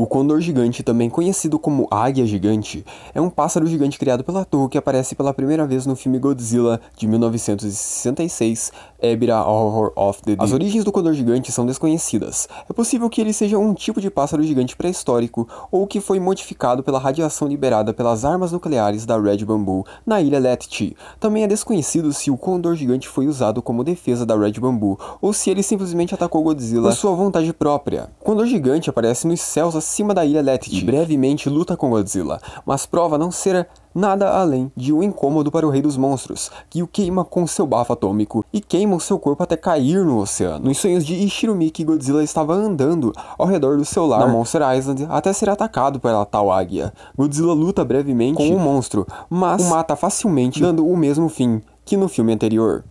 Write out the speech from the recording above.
O condor gigante, também conhecido como águia gigante, é um pássaro gigante criado pela Toho que aparece pela primeira vez no filme Godzilla de 1966, Ebira Horror of the Deep. As origens do condor gigante são desconhecidas. É possível que ele seja um tipo de pássaro gigante pré-histórico ou que foi modificado pela radiação liberada pelas armas nucleares da Red Bamboo na ilha Letty. Também é desconhecido se o condor gigante foi usado como defesa da Red Bamboo ou se ele simplesmente atacou Godzilla por sua vontade própria. O condor gigante aparece nos céus acima da ilha Letty e brevemente luta com Godzilla, mas prova não ser nada além de um incômodo para o Rei dos Monstros, que o queima com seu bafo atômico e queima o seu corpo até cair no oceano. Nos sonhos de Ishirumiki, Godzilla estava andando ao redor do seu lar na Monster Island até ser atacado pela tal águia. Godzilla luta brevemente com o monstro, mas o mata facilmente, dando o mesmo fim que no filme anterior.